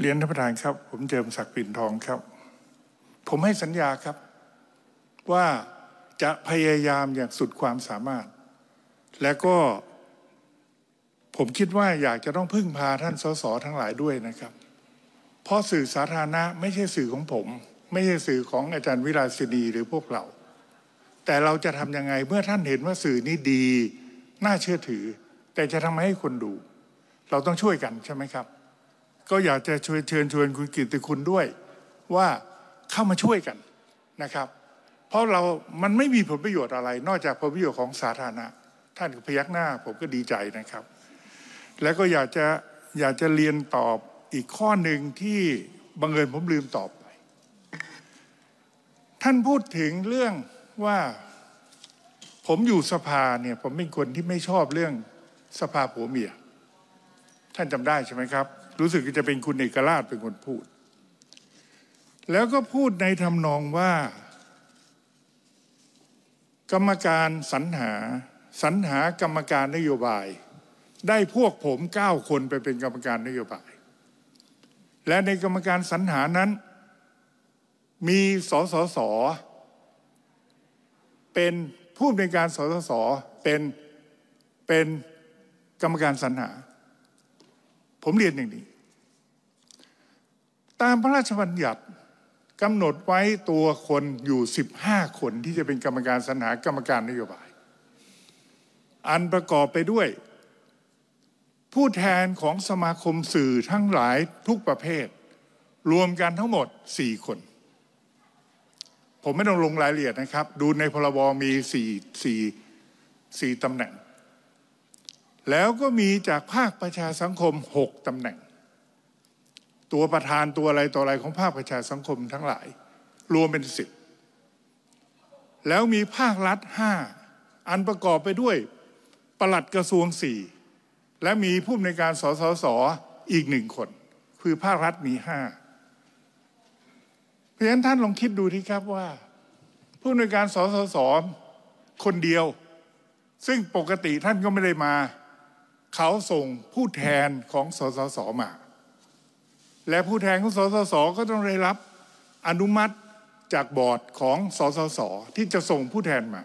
เรียนท่านประธานครับผมเจิมศักดิ์ปิ่นทองครับ ผมให้สัญญาครับว่าจะพยายามอย่างสุดความสามารถ และก็ผมคิดว่าอยากจะต้องพึ่งพาท่านสสทั้งหลายด้วยนะครับ เพราะสื่อสาธารณะไม่ใช่สื่อของผม ไม่ใช่สื่อของอาจารย์วิราศินีหรือพวกเรา แต่เราจะทำยังไงเมื่อท่านเห็นว่าสื่อนี้ดี น่าเชื่อถือ แต่จะทำให้คนดู เราต้องช่วยกันใช่ไหมครับก็อยากจะชวนเชิญชวนคุณกิติคุณด้วย ว่าเข้ามาช่วยกันนะครับ เพราะเรา มันไม่มีผลประโยชน์อะไร นอกจากผลประโยชน์ของสาธารณะ ท่านพยักหน้าผมก็ดีใจนะครับ แล้วก็อยากจะอยากจะเรียนตอบอีกข้อหนึ่งที่บังเอิญผมลืมตอบไป ท่านพูดถึงเรื่องว่าผมอยู่สภาเนี่ยผมเป็นคนที่ไม่ชอบเรื่องสภาผัวเมียท่านจำได้ใช่ไหมครับรู้สึกจะเป็นคุณเอกราชเป็นคนพูด แล้วก็พูดในทำนองว่า กรรมการสรรหาสรรหากรรมการนโยบาย ได้พวกผมเก้าคนไปเป็นกรรมการนโยบาย และในกรรมการสรรหานั้น มีสสส เป็นผู้ในการสสส เป็น เป็นกรรมการสรรหา ผมเรียนอย่างนี้ตามพระราชบัญญัติกำหนดไว้ตัวคนอยู่15คนที่จะเป็นกรรมการสรรหากรรมการนโยบาย อันประกอบไปด้วย ผู้แทนของสมาคมสื่อทั้งหลายทุกประเภท รวมกันทั้งหมด 4 คน ผมไม่ต้องลงรายละเอียดนะครับ ดูในพรบมี4 4 4ตำแหน่ง แล้วก็มีจากภาคประชาสังคม 6ตำแหน่งตัวประธานตัวอะไรต่ออะไรของภาคประชาสังคมทั้งหลายรวมเป็นสิบแล้วมีภาครัฐห้าอันประกอบไปด้วยประหลัดกระทรวงสี่และมีผู้อำนวยการสสสอีกหนึ่งคน คือภาครัฐมีห้าเพราะฉะนั้นท่านลองคิดดูที่ครับว่า ผู้อำนวยการสสสคนเดียวซึ่งปกติท่านก็ไม่ได้มา เขาส่งผู้แทนของสสสมาและผู้แทนของสสสก็ต้องได้รับอนุมัติจากบอร์ดของสสสที่จะส่งผู้แทนมา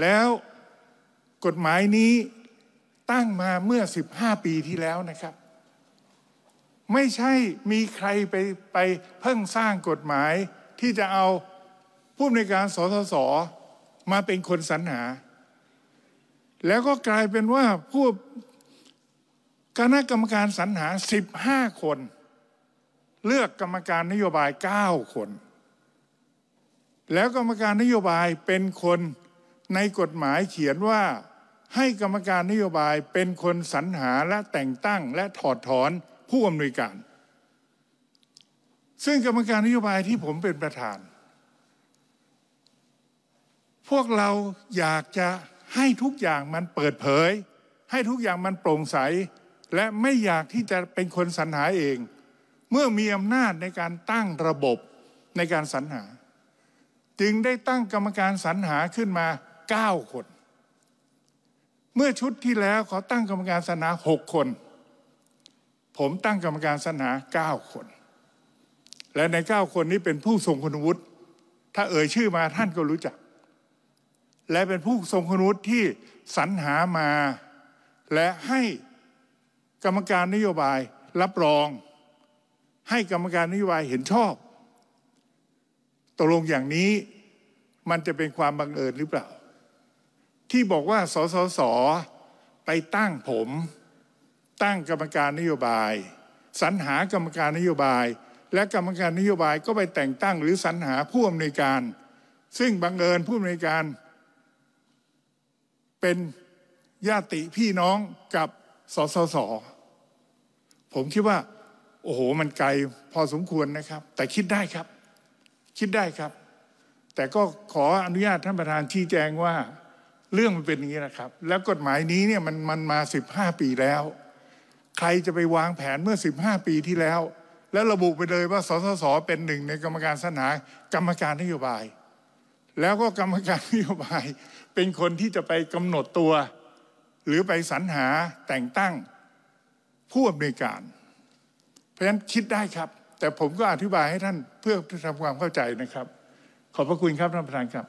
แล้วกฎหมายนี้ตั้งมาเมื่อ15ปีที่แล้วนะครับ ไม่ใช่มีใครไปไปเพิ่งสร้างกฎหมายที่จะเอาผู้ในการสสสมาเป็นคนสรรหา แล้วก็กลายเป็นว่าผู้คณะกรรมการสรรหา15 คน เลือกกรรมการนโยบาย 9 คน แล้วกรรมการนโยบายเป็นคนในกฎหมายเขียนว่า ให้กรรมการนโยบายเป็นคนสรรหาและแต่งตั้งและถอดถอนผู้อำนวยการซึ่งกรรมการนโยบายที่ผมเป็นประธาน พวกเราอยากจะให้ทุกอย่างมันเปิดเผย ให้ทุกอย่างมันโปร่งใสและไม่อยากที่จะเป็นคนสรรหาเอง เมื่อมีอำนาจในการตั้งระบบในการสรรหา จึงได้ตั้งกรรมการสรรหาขึ้นมา9คน เมื่อชุดที่แล้วเขาตั้งกรรมการสรรหา6คน ผมตั้งกรรมการสรรหา9คน และใน9คนนี้เป็นผู้ทรงคุณวุฒิถ้าเอ่ยชื่อมาท่านก็รู้จัก และเป็นผู้ทรงคุณวุฒิที่สรรหามาและให้กรรมการนโยบายรับรองให้กรรมการนโยบายเห็นชอบ ตกลงอย่างนี้มันจะเป็นความบังเอิญหรือเปล่า ที่บอกว่าสสสไปตั้งผม ตั้งกรรมการนโยบาย สรรหากรรมการนโยบายและกรรมการนโยบายก็ไปแต่งตั้งหรือสรรหาผู้อำนวยการ ซึ่งบังเอิญผู้อำนวยการ เป็นญาติพี่น้องกับสสสผมคิดว่า โอ้โห มันไกลพอสมควรนะครับ แต่คิดได้ครับ คิดได้ครับ แต่ก็ขออนุญาตท่านประธานชี้แจงว่าเรื่องมันเป็นอย่างนี้นะครับ แล้วกฎหมายนี้เนี่ยมันมันมา15ปีแล้ว ใครจะไปวางแผนเมื่อ15ปีที่แล้ว แล้วระบุไปเลยว่าสสสเป็นหนึ่งในกรรมการสนากรรมการนโยบาย แล้วก็กรรมการนโยบาย เป็นคนที่จะไปกำหนดตัวหรือไปสรรหาแต่งตั้งผู้อำนวยการ เพราะฉะนั้นคิดได้ครับ แต่ผมก็อธิบายให้ท่านเพื่อทำความเข้าใจนะครับ ขอบพระคุณครับท่านประธานครับ